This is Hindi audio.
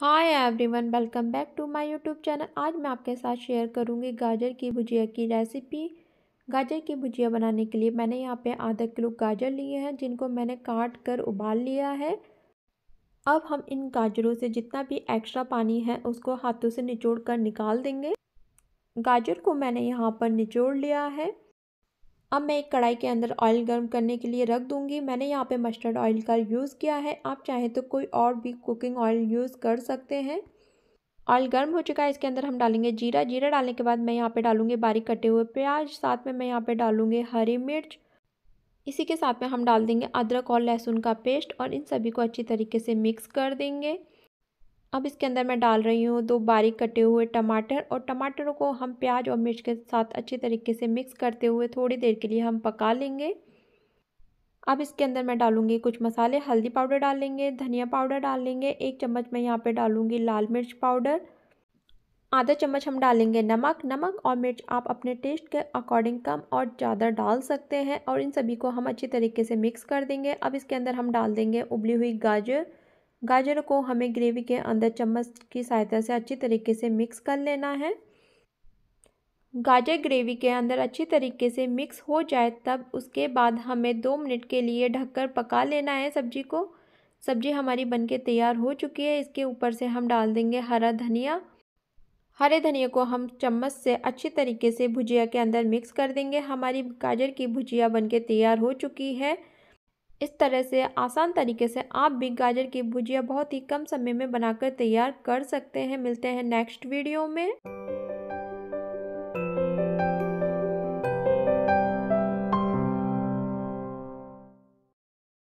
hi everyone welcome back to my YouTube channel आज मैं आपके साथ शेयर करूंगी गाजर की भुजिया की रेसिपी गाजर की भुजिया बनाने के लिए मैंने यहाँ पे आधा किलो गाजर लिए हैं जिनको मैंने काट कर उबाल लिया है अब हम इन गाजरों से जितना भी एक्स्ट्रा पानी है उसको हाथों से निचोड़ कर निकाल देंगे गाजर को मैंने यहाँ पर निचोड़ लिया है अब मैं एक कढ़ाई के अंदर ऑयल गर्म करने के लिए रख दूंगी मैंने यहाँ पे मस्टर्ड ऑयल का यूज़ किया है आप चाहें तो कोई और भी कुकिंग ऑयल यूज़ कर सकते हैं ऑयल गर्म हो चुका है इसके अंदर हम डालेंगे जीरा जीरा डालने के बाद मैं यहाँ पे डालूंगी बारीक कटे हुए प्याज साथ में मैं यहाँ पे डालूंगी हरी मिर्च इसी के साथ में हम डाल देंगे अदरक और लहसुन का पेस्ट और इन सभी को अच्छी तरीके से मिक्स कर देंगे अब इसके अंदर मैं डाल रही हूँ दो बारीक कटे हुए टमाटर और टमाटरों को हम प्याज और मिर्च के साथ अच्छे तरीके से मिक्स करते हुए थोड़ी देर के लिए हम पका लेंगे अब इसके अंदर मैं डालूंगी कुछ मसाले हल्दी पाउडर डाल लेंगे धनिया पाउडर डाल लेंगे एक चम्मच मैं यहाँ पे डालूंगी लाल मिर्च पाउडर आधा चम्मच हम डालेंगे नमक नमक और मिर्च आप अपने टेस्ट के अकॉर्डिंग कम और ज़्यादा डाल सकते हैं और इन सभी को हम अच्छी तरीके से मिक्स कर देंगे अब इसके अंदर हम डाल देंगे उबली हुई गाजर गाजर को हमें ग्रेवी के अंदर चम्मच की सहायता से अच्छी तरीके से मिक्स कर लेना है गाजर ग्रेवी के अंदर अच्छी तरीके से मिक्स हो जाए तब उसके बाद हमें दो मिनट के लिए ढककर पका लेना है सब्जी को सब्जी हमारी बनके तैयार हो चुकी है इसके ऊपर से हम डाल देंगे हरा धनिया हरे धनिया को हम चम्मच से अच्छी तरीके से भुजिया के अंदर मिक्स कर देंगे हमारी गाजर की भुजिया बनके तैयार हो चुकी है इस तरह से आसान तरीके से आप भी गाजर की भुजिया बहुत ही कम समय में बनाकर तैयार कर सकते हैं मिलते हैं नेक्स्ट वीडियो में